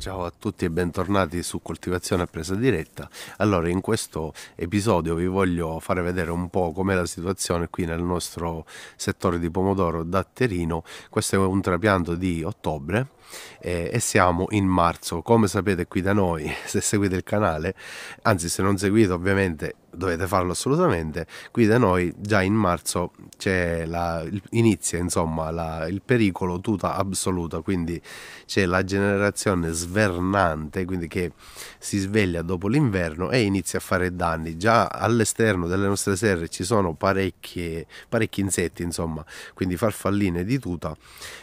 Ciao a tutti e bentornati su Coltivazione a presa diretta. Allora, in questo episodio vi voglio fare vedere un po' com'è la situazione qui nel nostro settore di pomodoro datterino. Questo è un trapianto di ottobre eh, e siamo in marzo. Come sapete qui da noi, se seguite il canale, anzi se non seguite ovviamente dovete farlo assolutamente, qui da noi già in marzo la, inizia insomma la, il pericolo tuta assoluta, quindi c'è la generazione svernante, quindi che si sveglia dopo l'inverno e inizia a fare danni. Già all'esterno delle nostre serre ci sono parecchi insetti, insomma, quindi farfalline di tuta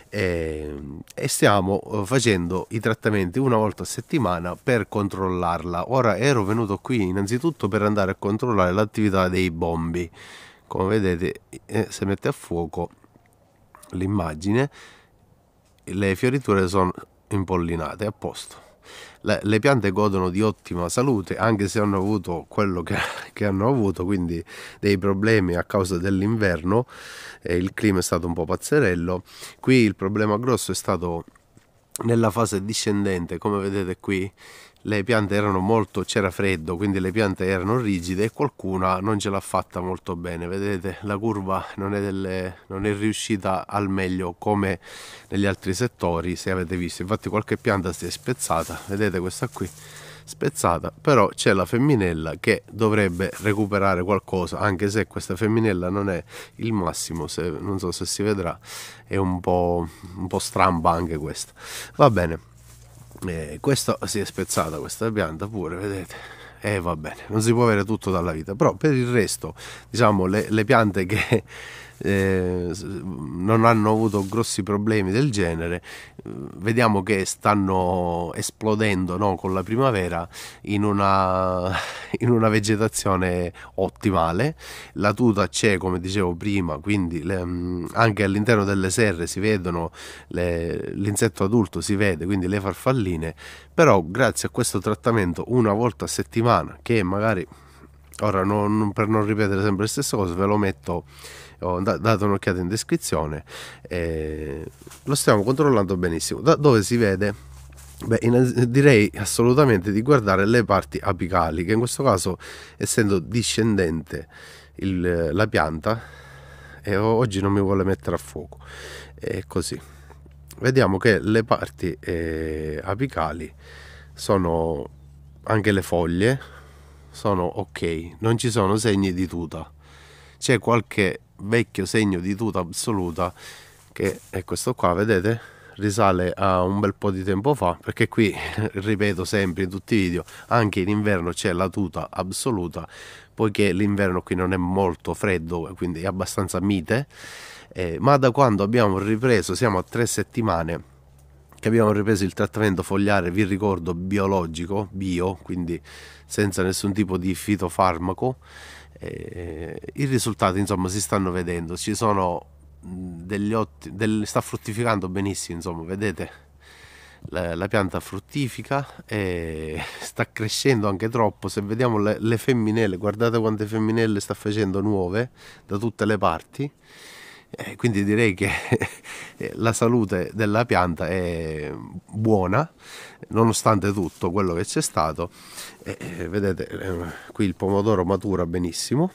ehm, e, e stiamo eh, facendo i trattamenti una volta a settimana per controllarla. Ora ero venuto qui innanzitutto per andare a controllare l'attività dei bombi. Come vedete, eh, se mette a fuoco l'immagine, le fioriture sono impollinate a posto. Le, le, piante godono di ottima salute anche se hanno avuto quello che, che hanno avuto, quindi dei problemi a causa dell'inverno, eh, il clima è stato un po' pazzerello. Qui il problema grosso è stato nella fase discendente, come vedete qui, le piante erano molto, c'era freddo, quindi le piante erano rigide e qualcuna non ce l'ha fatta molto bene. Vedete, la curva non è, delle, non è, riuscita al meglio come negli altri settori, se avete visto. Infatti qualche pianta si è spezzata, vedete questa qui spezzata, però c'è la femminella che dovrebbe recuperare qualcosa, anche se questa femminella non è il massimo, se, non so se si vedrà, è un po', un po stramba anche questa. Va bene, eh, questa si è spezzata, questa pianta pure, vedete e eh, va bene, non si può avere tutto dalla vita, però per il resto, diciamo, le, le piante che eh, non hanno avuto grossi problemi del genere, eh, vediamo che stanno esplodendo no, con la primavera in una, in una, vegetazione ottimale, la tuta c'è come dicevo prima, quindi le, mm, anche all'interno delle serre si vedono le, l'insetto adulto, si vede quindi le farfalline, però grazie a questo trattamento una volta a settimana che magari Ora, non, per non ripetere sempre le stesse cose, ve lo metto, ho oh, dato un'occhiata in descrizione, eh, lo stiamo controllando benissimo. Da dove si vede? Beh, direi assolutamente di guardare le parti apicali, che in questo caso, essendo discendente il, la pianta, eh, oggi non mi vuole mettere a fuoco. È così. Vediamo che le parti eh, apicali sono anche le foglie sono ok, non ci sono segni di tuta. C'è qualche vecchio segno di tuta assoluta che è questo qua, vedete? Risale a un bel po' di tempo fa, perché qui ripeto sempre in tutti i video, anche in inverno c'è la tuta assoluta, poiché l'inverno qui non è molto freddo, quindi è abbastanza mite. Eh, ma da quando abbiamo ripreso, siamo a tre settimane che abbiamo ripreso il trattamento fogliare, vi ricordo, biologico, bio, quindi senza nessun tipo di fitofarmaco. Eh, I risultati, insomma, si stanno vedendo, ci sono degli ottimi, del, sta fruttificando benissimo, insomma, vedete? La, la, pianta fruttifica e sta crescendo anche troppo. Se vediamo le, le femminelle, guardate quante femminelle sta facendo nuove da tutte le parti. Eh, quindi direi che eh, la salute della pianta è buona, nonostante tutto quello che c'è stato. Eh, eh vedete, eh, qui il pomodoro matura benissimo.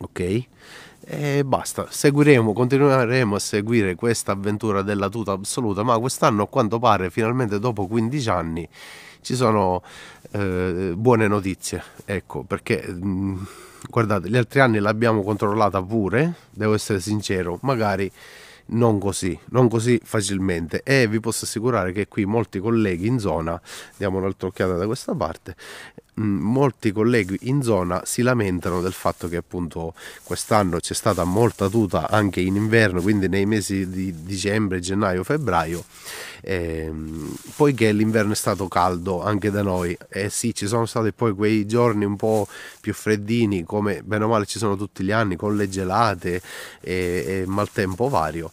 Ok? E basta, seguiremo, continueremo a seguire questa avventura della tuta assoluta, ma quest'anno a quanto pare finalmente dopo 15 anni ci sono eh, buone notizie, ecco, perché mh, mm, guardate, gli altri anni l'abbiamo controllata pure, devo essere sincero, magari non così, non così facilmente e vi posso assicurare che qui molti colleghi in zona, diamo un'altra occhiata da questa parte, mm, molti colleghi in zona si lamentano del fatto che appunto quest'anno c'è stata molta tuta anche in inverno quindi nei mesi di dicembre gennaio febbraio ehm, poiché l'inverno è stato caldo anche da noi e eh sì ci sono stati poi quei giorni un po più freddini come bene o male ci sono tutti gli anni con le gelate e, e maltempo vario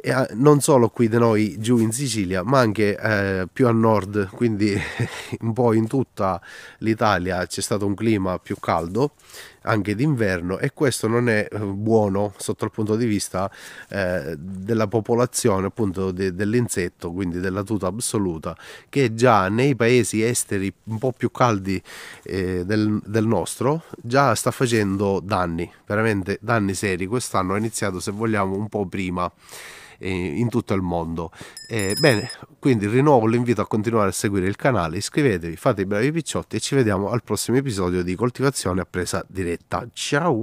e eh, non solo qui da noi giù in Sicilia ma anche eh, più a nord quindi un po' in tutta l'Italia c'è stato un clima più caldo anche d'inverno e questo non è eh, buono sotto il punto di vista eh, della popolazione appunto de, dell'insetto quindi della tuta assoluta che già nei paesi esteri un po' più caldi eh, del, del nostro già sta facendo danni veramente danni seri quest'anno è iniziato se vogliamo un po' prima eh, in tutto il mondo. Eh, bene, quindi rinnovo l'invito a continuare a seguire il canale, iscrivetevi, fate i bravi picciotti e ci vediamo al prossimo episodio di coltivazione a presa diretta. Ciao!